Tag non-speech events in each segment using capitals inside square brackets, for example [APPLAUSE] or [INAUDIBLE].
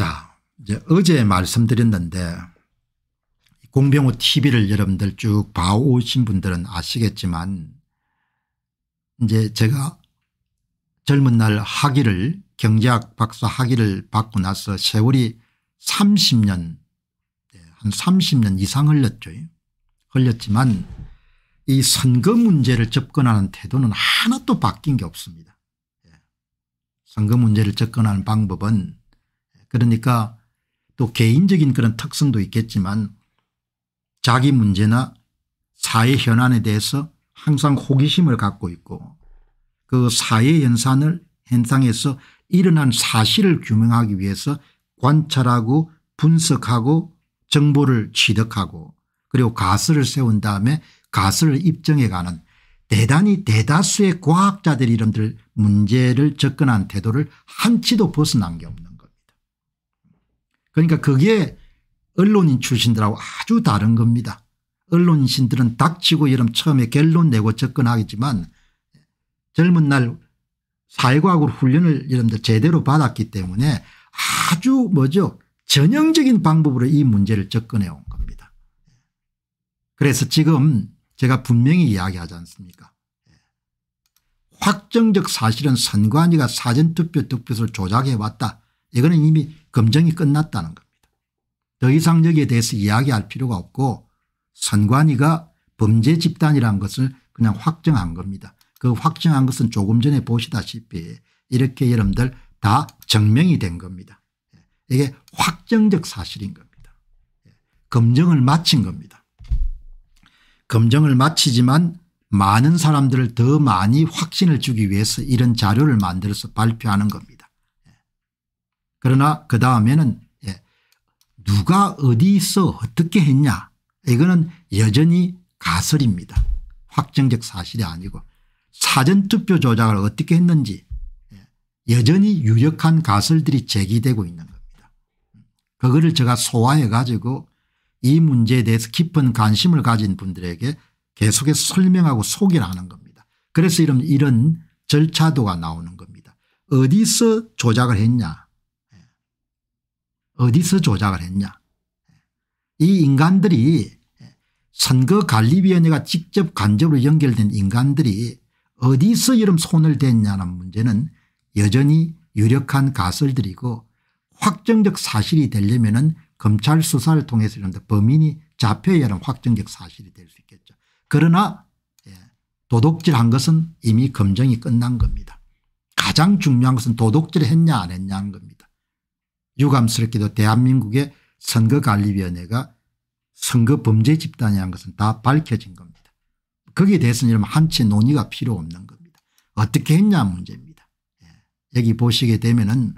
자, 이제 어제 말씀드렸는데 공병호 tv를 여러분들 쭉 봐오신 분들은 아시겠지만 이제 제가 젊은 날 학위를 경제학 박사 학위를 받고 나서 세월이 30년 한 30년 이상 흘렸죠. 흘렸지만 이 선거 문제를 접근하는 태도는 하나도 바뀐 게 없습니다. 네, 선거 문제를 접근하는 방법은 그러니까 또 개인적인 그런 특성도 있겠지만 자기 문제나 사회 현안에 대해서 항상 호기심을 갖고 있고 그 사회 현상을 현상에서 일어난 사실을 규명하기 위해서 관찰하고 분석하고 정보를 취득하고 그리고 가설을 세운 다음에 가설을 입증해 가는 대단히 대다수의 과학자들 이름들 문제를 접근한 태도를 한치도 벗어난 게 없는 그러니까 그게 언론인 출신들하고 아주 다른 겁니다. 언론인신들은 닥치고 여름 처음에 결론 내고 접근하겠지만 젊은 날 사회과학으로 훈련을 여러분들 제대로 받았기 때문에 아주 뭐죠 전형적인 방법으로 이 문제를 접근해 온 겁니다. 그래서 지금 제가 분명히 이야기하지 않습니까 확정적 사실은 선관위가 사전투표 득표수를 조작해 왔다. 이거는 이미 검증이 끝났다는 겁니다. 더 이상 여기에 대해서 이야기할 필요가 없고 선관위가 범죄 집단이라는 것을 그냥 확정한 겁니다. 그 확정한 것은 조금 전에 보시다시피 이렇게 여러분들 다 증명이 된 겁니다. 이게 확정적 사실인 겁니다. 검증을 마친 겁니다. 검증을 마치지만 많은 사람들을 더 많이 확신을 주기 위해서 이런 자료를 만들어서 발표하는 겁니다. 그러나 그 다음에는 예, 누가 어디서 어떻게 했냐 이거는 여전히 가설입니다. 확정적 사실이 아니고 사전투표 조작을 어떻게 했는지 예, 여전히 유력한 가설들이 제기되고 있는 겁니다. 그거를 제가 소화해 가지고 이 문제에 대해서 깊은 관심을 가진 분들에게 계속해서 설명하고 소개를 하는 겁니다. 그래서 이런, 이런 절차도가 나오는 겁니다. 어디서 조작을 했냐 어디서 조작을 했냐 이 인간들이 선거관리위원회가 직접 간접으로 연결된 인간들이 어디서 이런 손을 댔냐는 문제는 여전히 유력한 가설들이고 확정적 사실이 되려면 은 검찰 수사를 통해서 범인이 잡혀야 하는 확정적 사실이 될 수 있겠죠. 그러나 예, 도둑질한 것은 이미 검증이 끝난 겁니다. 가장 중요한 것은 도둑질 했냐 안 했냐는 겁니다. 유감스럽게도 대한민국의 선거관리위원회가 선거 범죄 집단이라는 것은 다 밝혀진 겁니다. 거기에 대해서는 여러분 한치 논의가 필요 없는 겁니다. 어떻게 했냐 문제입니다. 예. 여기 보시게 되면은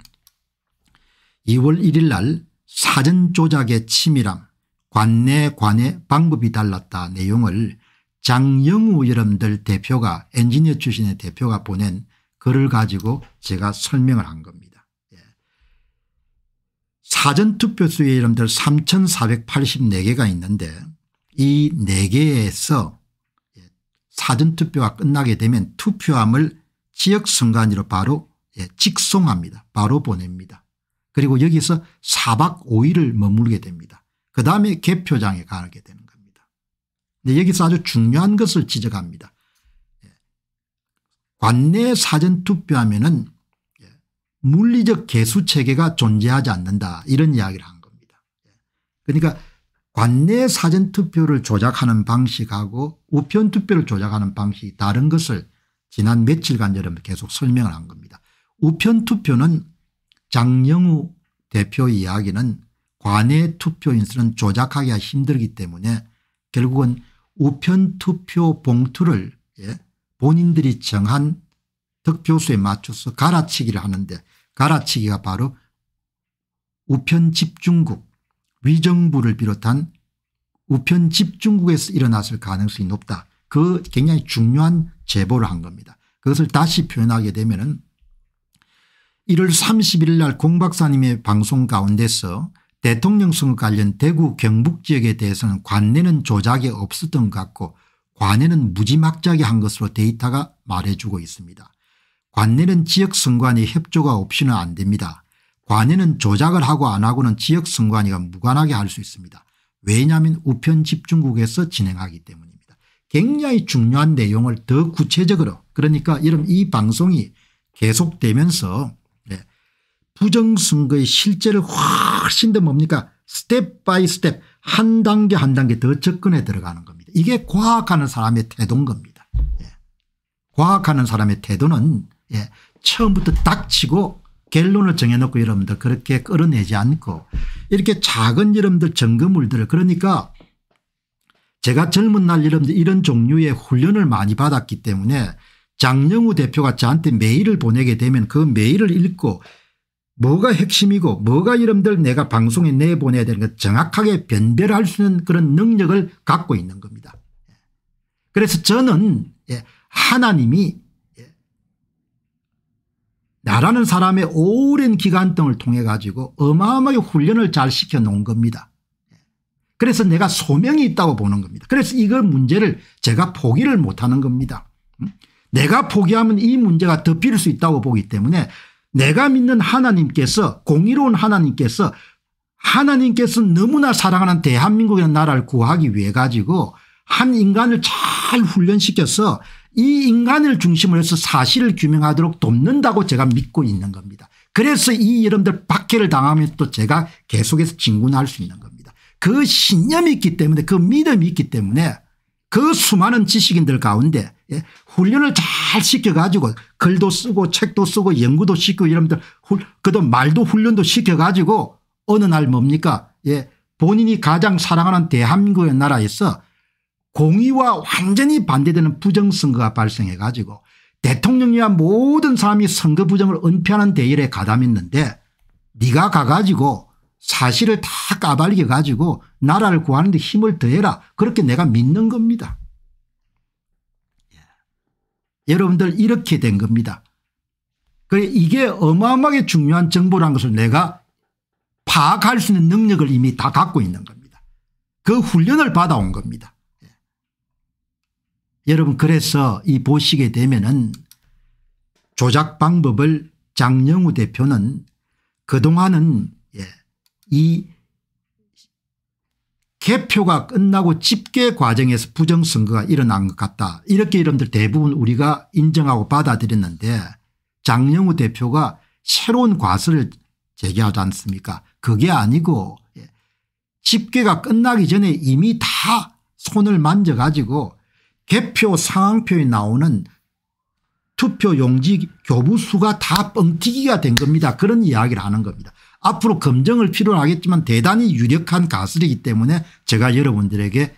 2월 1일 날 사전 조작의 치밀함 관내 관의 방법이 달랐다 내용을 장영우 여러분들 대표가 엔지니어 출신의 대표가 보낸 글을 가지고 제가 설명을 한 겁니다. 사전투표수의 이름들 3484개가 있는데 이 4개에서 사전투표가 끝나게 되면 투표함을 지역선관위로 바로 예, 직송합니다. 바로 보냅니다. 그리고 여기서 4박 5일을 머무르게 됩니다. 그 다음에 개표장에 가게 되는 겁니다. 근데 여기서 아주 중요한 것을 지적합니다. 예. 관내 사전투표하면 은 물리적 개수 체계가 존재하지 않는다 이런 이야기를 한 겁니다. 그러니까 관내 사전투표를 조작하는 방식하고 우편투표를 조작하는 방식이 다른 것을 지난 며칠간 여러분 계속 설명을 한 겁니다. 우편투표는 장영우 대표 이야기는 관내 투표인수는 조작하기가 힘들기 때문에 결국은 우편투표 봉투를 예, 본인들이 정한 득표수에 맞춰서 갈아치기를 하는데 갈아치기가 바로 우편 집중국 위정부를 비롯한 우편 집중국에서 일어났을 가능성이 높다. 그 굉장히 중요한 제보를 한 겁니다. 그것을 다시 표현하게 되면 은 1월 31일 날 공박사님의 방송 가운데서 대통령 선거 관련 대구 경북 지역에 대해서는 관내는 조작이 없었던 것 같고 관내는 무지막지하게 한 것으로 데이터가 말해주고 있습니다. 관내는 지역선관위 협조가 없이는 안 됩니다. 관내는 조작을 하고 안 하고는 지역선관위가 무관하게 할 수 있습니다. 왜냐하면 우편 집중국에서 진행하기 때문입니다. 굉장히 중요한 내용을 더 구체적으로 그러니까 이런 이 방송이 계속되면서 네, 부정선거의 실제를 훨씬 더 뭡니까 스텝 바이 스텝 한 단계 한 단계 더 접근해 들어가는 겁니다. 이게 과학하는 사람의 태도인 겁니다. 네, 과학하는 사람의 태도는 예. 처음부터 닥치고 결론을 정해놓고 여러분들 그렇게 끌어내지 않고 이렇게 작은 여러분들 점검물들을 그러니까 제가 젊은 날 여러분들 이런 종류의 훈련을 많이 받았기 때문에 장영우 대표가 저한테 메일을 보내게 되면 그 메일을 읽고 뭐가 핵심이고 뭐가 여러분들 내가 방송에 내보내야 되는 것 정확하게 변별할 수 있는 그런 능력을 갖고 있는 겁니다. 예. 그래서 저는 예, 하나님이 나라는 사람의 오랜 기간 등을 통해 가지고 어마어마하게 훈련을 잘 시켜 놓은 겁니다. 그래서 내가 소명이 있다고 보는 겁니다. 그래서 이걸 문제를 제가 포기를 못하는 겁니다. 음? 내가 포기하면 이 문제가 덮일 수 있다고 보기 때문에 내가 믿는 하나님께서 공의로운 하나님께서 하나님께서 너무나 사랑하는 대한민국이라는 나라를 구하기 위해 가지고 한 인간을 잘 훈련시켜서 이 인간을 중심으로 해서 사실을 규명하도록 돕는다고 제가 믿고 있는 겁니다. 그래서 이 여러분들 박해를 당하면 또 제가 계속해서 진군할 수 있는 겁니다. 그 신념이 있기 때문에 그 믿음이 있기 때문에 그 수많은 지식인들 가운데 예, 훈련을 잘 시켜가지고 글도 쓰고 책도 쓰고 연구도 시키고 여러분들 그도 말도 훈련도 시켜가지고 어느 날 뭡니까 예, 본인이 가장 사랑하는 대한민국의 나라에서 공의와 완전히 반대되는 부정선거가 발생해 가지고 대통령이와 모든 사람이 선거 부정을 은폐하는 대열에 가담했는데 네가 가가지고 사실을 다 까발리게 가지고 나라를 구하는 데 힘을 더해라 그렇게 내가 믿는 겁니다. 예. 여러분들 이렇게 된 겁니다. 그 이게 어마어마하게 중요한 정보라는 것을 내가 파악할 수 있는 능력을 이미 다 갖고 있는 겁니다. 그 훈련을 받아온 겁니다. 여러분 그래서 이 보시게 되면은 조작 방법을 장영우 대표는 그동안은 예, 이 개표가 끝나고 집계 과정에서 부정선거가 일어난 것 같다. 이렇게 여러분들 대부분 우리가 인정하고 받아들였는데 장영우 대표가 새로운 과세를 제기하지 않습니까 그게 아니고 예, 집계가 끝나기 전에 이미 다 손을 만져가지고 개표 상황표에 나오는 투표 용지 교부수가 다 뻥튀기가 된 겁니다. 그런 이야기를 하는 겁니다. 앞으로 검증을 필요로 하겠지만 대단히 유력한 가설이기 때문에 제가 여러분들에게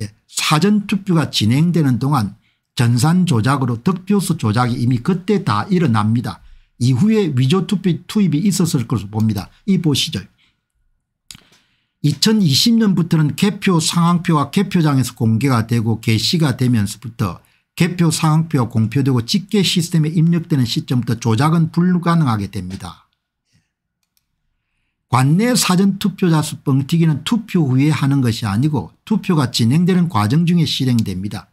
예, 사전투표가 진행되는 동안 전산 조작으로 득표수 조작이 이미 그때 다 일어납니다. 이후에 위조투표 투입이 있었을 것으로 봅니다. 이 보시죠. 2020년부터는 개표 상황표와 개표장에서 공개가 되고 개시가 되면서부터 개표 상황표가 공표되고 집계 시스템에 입력되는 시점부터 조작은 불가능하게 됩니다. 관내 사전투표자 수 뻥튀기는 투표 후에 하는 것이 아니고 투표가 진행되는 과정 중에 실행됩니다.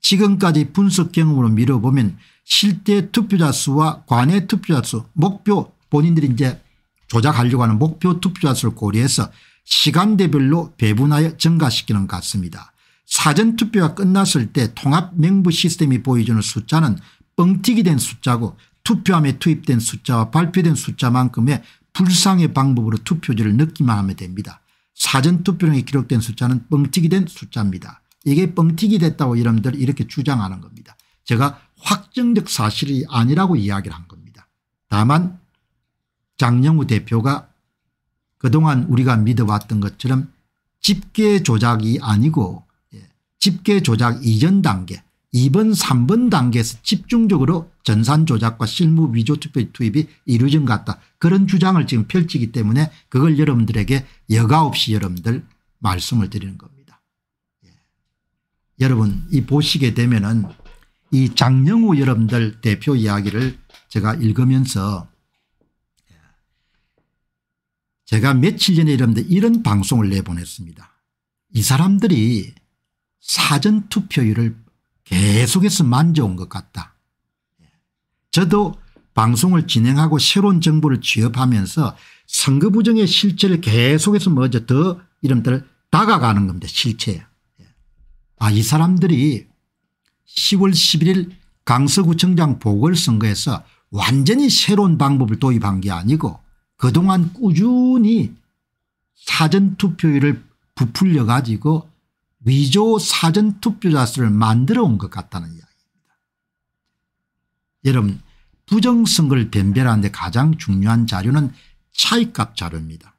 지금까지 분석 경험으로 미뤄보면 실제 투표자 수와 관내 투표자 수 목표 본인들이 이제 조작하려고 하는 목표 투표자 수를 고려해서 시간대별로 배분하여 증가시키는 것 같습니다. 사전투표가 끝났을 때 통합명부 시스템이 보여주는 숫자는 뻥튀기 된 숫자고 투표함에 투입된 숫자와 발표된 숫자만큼의 불상의 방법으로 투표지를 넣기만 하면 됩니다. 사전투표령에 기록된 숫자는 뻥튀기 된 숫자입니다. 이게 뻥튀기 됐다고 여러분들 이렇게 주장하는 겁니다. 제가 확정적 사실이 아니라고 이야기를 한 겁니다. 다만 장영우 대표가 그동안 우리가 믿어왔던 것처럼 집계 조작이 아니고 예, 집계 조작 이전 단계 2번 3번 단계에서 집중적으로 전산 조작과 실무 위조 투표 투입이 이루어진 것 같다. 그런 주장을 지금 펼치기 때문에 그걸 여러분들에게 여가 없이 여러분들 말씀을 드리는 겁니다. 예. 여러분 이 보시게 되면 은이 장영우 여러분들 대표 이야기를 제가 읽으면서 제가 며칠 전에 여러분 이런 방송을 내보냈습니다. 이 사람들이 사전투표율을 계속해서 만져온 것 같다. 저도 방송을 진행하고 새로운 정보를 취업하면서 선거 부정의 실체를 계속해서 먼저 더 이름들 다가가는 겁니다. 실체에. 아, 이 사람들이 10월 11일 강서구청장 보궐선거에서 완전히 새로운 방법을 도입한 게 아니고 그동안 꾸준히 사전투표율을 부풀려 가지고 위조 사전투표자 수를 만들어 온 것 같다는 이야기입니다. 여러분 부정선거를 변별하는데 가장 중요한 자료는 차이값 자료입니다.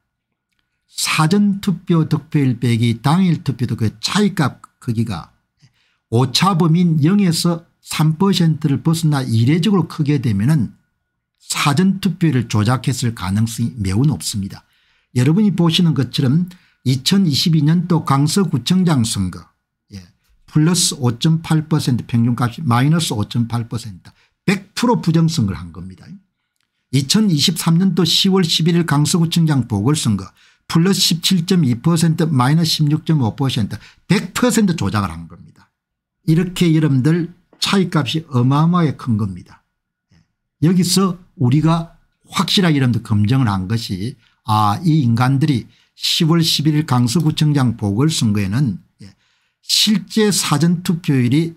사전투표 득표일 빼기 당일 투표 득표 그 차이값 크기가 오차범인 0에서 3%를 벗어나 이례적으로 크게 되면 은 사전투표를 조작했을 가능성이 매우 높습니다. 여러분이 보시는 것처럼 2022년도 강서구청장 선거 예, 플러스 5.8% 평균값이 마이너스 5.8% 100% 부정선거를 한 겁니다. 2023년도 10월 11일 강서구청장 보궐선거 플러스 17.2% 마이너스 16.5% 100% 조작을 한 겁니다. 이렇게 여러분들 차이값이 어마어마하게 큰 겁니다. 예, 여기서 우리가 확실하게 이름도 검증을 한 것이 아 이 인간들이 10월 11일 강서구청장 보궐선거에는 예, 실제 사전투표율이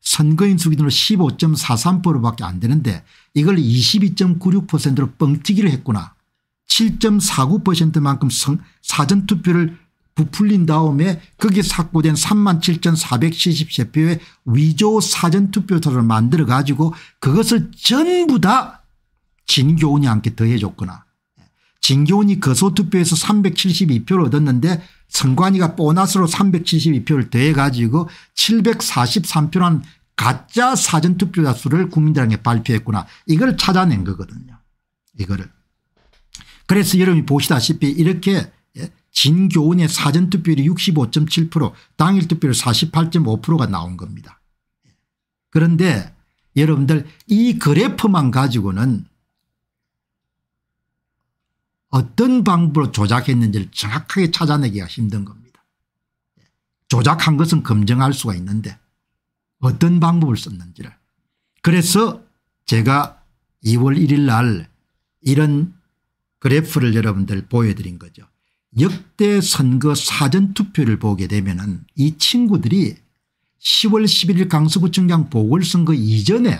선거인수 기준으로 15.43%밖에 안 되는데 이걸 22.96%로 뻥튀기를 했구나. 7.49%만큼 사전투표를 부풀린 다음에 거기에 삭고된 37,473표의 위조 사전투표서를 만들어 가지고 그것을 전부 다 진교훈이 함께 더해줬거나 진교훈이 거소투표에서 372표를 얻었는데 선관위가 보너스로 372표를 더해가지고 7 4 3표는 가짜 사전투표자 수를 국민들에게 발표했구나. 이걸 찾아낸 거거든요. 이거를. 그래서 여러분이 보시다시피 이렇게 예, 진교훈의 사전투표율이 65.7% 당일투표율 48.5%가 나온 겁니다. 그런데 여러분들 이 그래프만 가지고는 어떤 방법으로 조작했는지를 정확하게 찾아내기가 힘든 겁니다. 조작한 것은 검증할 수가 있는데 어떤 방법을 썼는지를. 그래서 제가 2월 1일 날 이런 그래프를 여러분들 보여드린 거죠. 역대 선거 사전투표를 보게 되면 이 친구들이 10월 11일 강서구청장 보궐선거 이전에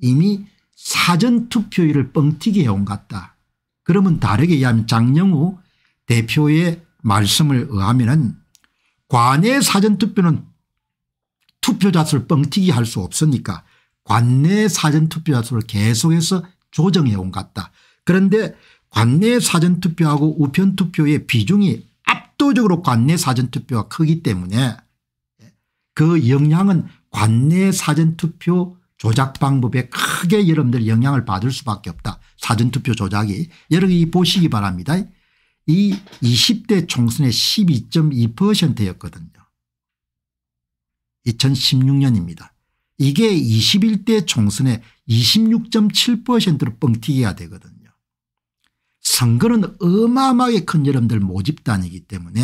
이미 사전투표율을 뻥튀기 해온 같다. 그러면 다르게 의하면 장영우 대표의 말씀을 의하면 은 관내 사전투표는 투표자 수를 뻥튀기 할 수 없으니까 관내 사전투표자 수를 계속해서 조정해 온것 같다. 그런데 관내 사전투표하고 우편투표의 비중이 압도적으로 관내 사전투표가 크기 때문에 그 영향은 관내 사전투표 조작 방법에 크게 여러분들 영향을 받을 수밖에 없다. 사전투표 조작이. 여러분이 보시기 바랍니다. 이 20대 총선의 12.2%였거든요. 2016년입니다. 이게 21대 총선의 26.7%로 뻥튀기가 되거든요. 선거는 어마어마하게 큰 여러분들 모집단이기 때문에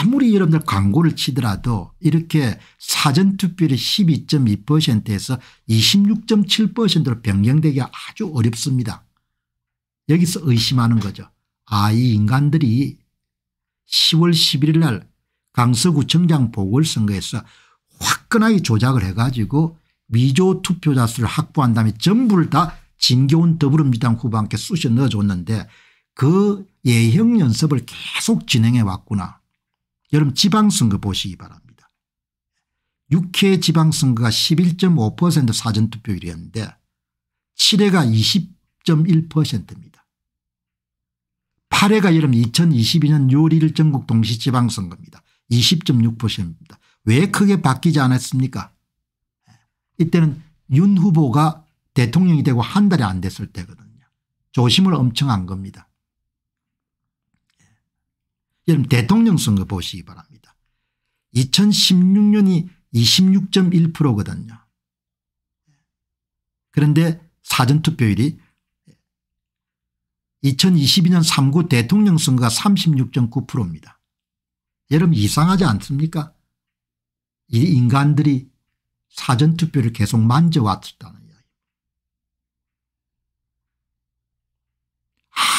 아무리 여러분들 광고를 치더라도 이렇게 사전투표율이 12.2%에서 26.7%로 변경되기가 아주 어렵습니다. 여기서 의심하는 거죠. 아이 인간들이 10월 11일 날 강서구청장 보궐선거에서 화끈하게 조작을 해가지고 위조 투표자 수를 확보한 다음에 전부를 다 진교훈 더불어민주당 후보한테 쑤셔 넣어줬는데 그 예형 연습을 계속 진행해 왔구나. 여러분 지방선거 보시기 바랍니다. 6회 지방선거가 11.5% 사전투표율이었는데 7회가 20.1%입니다. 8회가 여러분 2022년 6월 일 전국 동시지방선거입니다. 20.6%입니다. 왜 크게 바뀌지 않았습니까 이때는 윤 후보가 대통령이 되고 한 달이 안 됐을 때거든요. 조심을 엄청 한 겁니다. 여러분 대통령 선거 보시기 바랍니다. 2016년이 26.1%거든요. 그런데 사전투표율이 2022년 3구 대통령 선거가 36.9%입니다. 여러분 이상하지 않습니까? 이 인간들이 사전투표를 계속 만져왔다는 이야기.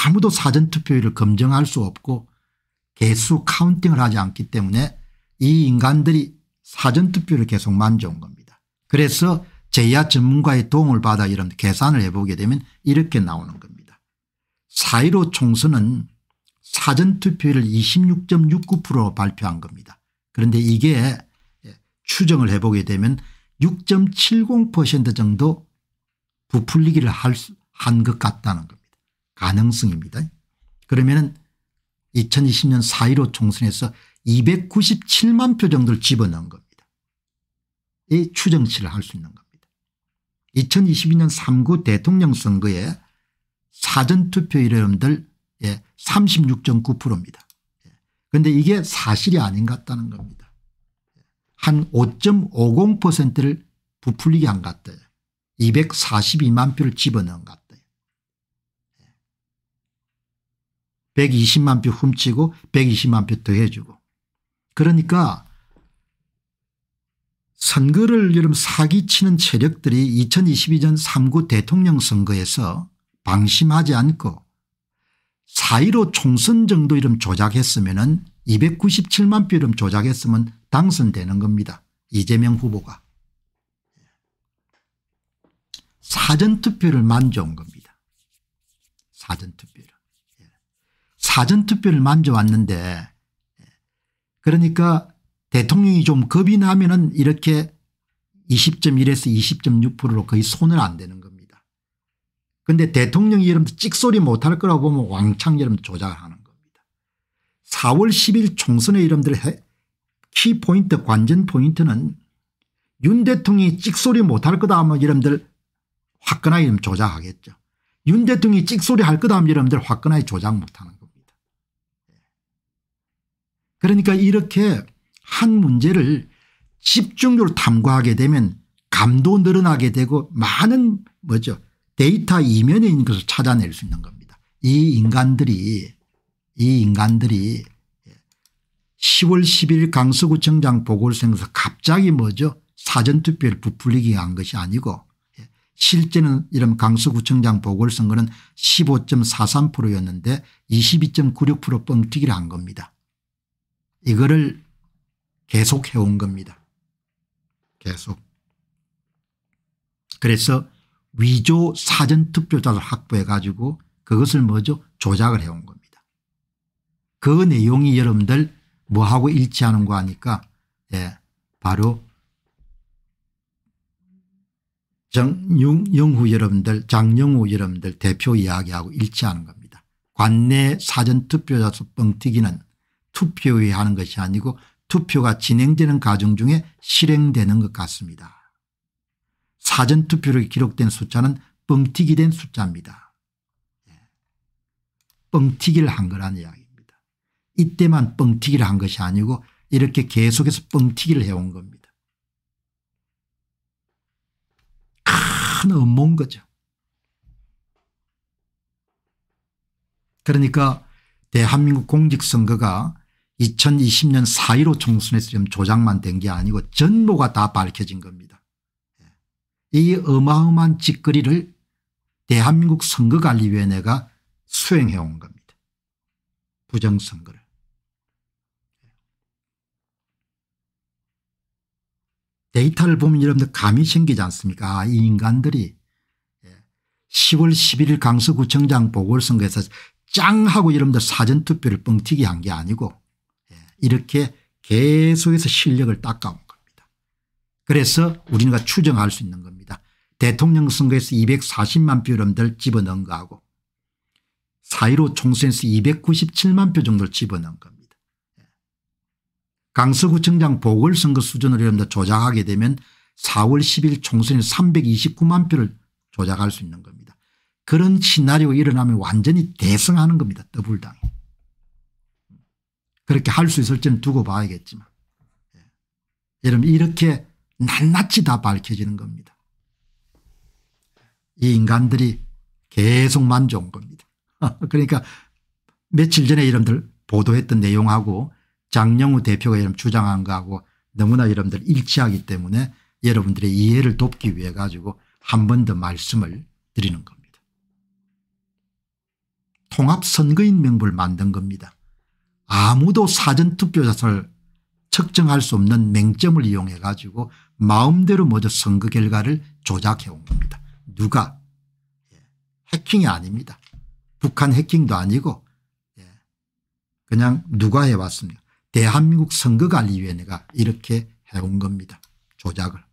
아무도 사전투표율을 검증할 수 없고 개수 카운팅을 하지 않기 때문에 이 인간들이 사전투표를 계속 만져온 겁니다. 그래서 제야 전문가의 도움을 받아 이런 계산을 해보게 되면 이렇게 나오는 겁니다. 4.15 총선은 사전투표를 26.69%로 발표한 겁니다. 그런데 이게 추정을 해보게 되면 6.70% 정도 부풀리기를 한 것 같다는 겁니다. 가능성입니다. 그러면 은 2020년 4.15 총선에서 297만 표 정도를 집어넣은 겁니다. 이 추정치를 할 수 있는 겁니다. 2022년 3구 대통령 선거에 사전투표일 여들 36.9%입니다. 예, 그런데 예, 이게 사실이 아닌 것 같다는 겁니다. 한 5.50%를 부풀리게 한것 같아요. 242만 표를 집어넣은 것 같아요. 120만 표 훔치고 120만 표 더해주고. 그러니까 선거를 여러분 사기치는 체력들이 2022년 3구 대통령 선거에서 방심하지 않고 4.15 총선 정도 이름 조작했으면 은 297만 표 이름 조작했으면 당선되는 겁니다. 이재명 후보가. 사전투표를 만져온 겁니다. 사전투표. 사전투표를 만져왔는데 그러니까 대통령이 좀 겁이 나면 은 이렇게 20.1에서 20.6%로 거의 손을 안 대는 겁니다. 그런데 대통령이 여러분 찍소리 못 할 거라고 보면 왕창 여러분 조작하는 을 겁니다. 4월 10일 총선의 여러분들 키포인트 관전 포인트는 윤 대통령이 찍소리 못 할 거다 하면 여러분들 화끈하게 조작하겠죠. 윤 대통령이 찍소리 할 거다 하면 여러분들 화끈하게 조작 못하는 겁니다. 그러니까 이렇게 한 문제를 집중적으로 탐구하게 되면 감도 늘어나게 되고 많은 뭐죠 데이터 이면에 있는 것을 찾아낼 수 있는 겁니다. 이 인간들이 이 인간들이 10월 10일 강서구청장 보궐선거에서 갑자기 뭐죠 사전투표를 부풀리기 한 것이 아니고 예, 실제는 이런 강서구청장 보궐선거는 15.43%였는데 22.96% 뻥튀기를 한 겁니다. 이거를 계속 해온 겁니다. 계속. 그래서 위조 사전투표자를 확보해 가지고 그것을 뭐죠 조작을 해온 겁니다. 그 내용이 여러분들 뭐하고 일치하는 거 아니까 예, 바로 정영후 여러분들 장영후 여러분들 대표 이야기하고 일치하는 겁니다. 관내 사전투표자 수 뻥튀기는 투표에 하는 것이 아니고 투표가 진행되는 과정 중에 실행되는 것 같습니다. 사전투표로 기록된 숫자는 뻥튀기 된 숫자입니다. 예. 뻥튀기를 한 거란 이야기입니다. 이때만 뻥튀기를 한 것이 아니고 이렇게 계속해서 뻥튀기를 해온 겁니다. 큰 음모인 거죠. 그러니까 대한민국 공직선거가 2020년 4.15 총선에서 지금 조작만 된 게 아니고 전모가 다 밝혀진 겁니다. 예. 이 어마어마한 짓거리를 대한민국 선거관리위원회가 수행해 온 겁니다. 부정선거를. 예. 데이터를 보면 여러분들 감이 생기지 않습니까 아, 이 인간들이 10월 예. 11일 강서구청장 보궐선거에서 짱 하고 여러분들 사전투표를 뻥튀기 한 게 아니고 이렇게 계속해서 실력을 닦아온 겁니다. 그래서 우리가 추정할 수 있는 겁니다. 대통령 선거에서 240만 표 정도를 집어넣은 거하고 4.15 총선에서 297만 표 정도를 집어넣은 겁니다. 강서구청장 보궐선거 수준으로 여러분들 조작하게 되면 4월 10일 총선에 329만 표를 조작할 수 있는 겁니다. 그런 시나리오 일어나면 완전히 대승하는 겁니다. 더불당이. 그렇게 할 수 있을지는 두고 봐야겠지만 예. 여러분 이렇게 낱낱이 다 밝혀지는 겁니다. 이 인간들이 계속 만져온 겁니다. [LAUGHS] 그러니까 며칠 전에 여러분들 보도했던 내용하고 장영우 대표가 여러분 주장한 거하고 너무나 여러분들 일치하기 때문에 여러분들의 이해를 돕기 위해 가지고 한 번 더 말씀을 드리는 겁니다. 통합선거인 명부를 만든 겁니다. 아무도 사전투표자를 측정할 수 없는 맹점을 이용해 가지고 마음대로 먼저 선거 결과를 조작해 온 겁니다. 누가 예. 해킹이 아닙니다. 북한 해킹도 아니고 예. 그냥 누가 해왔습니까 대한민국 선거관리위원회가 이렇게 해온 겁니다. 조작을.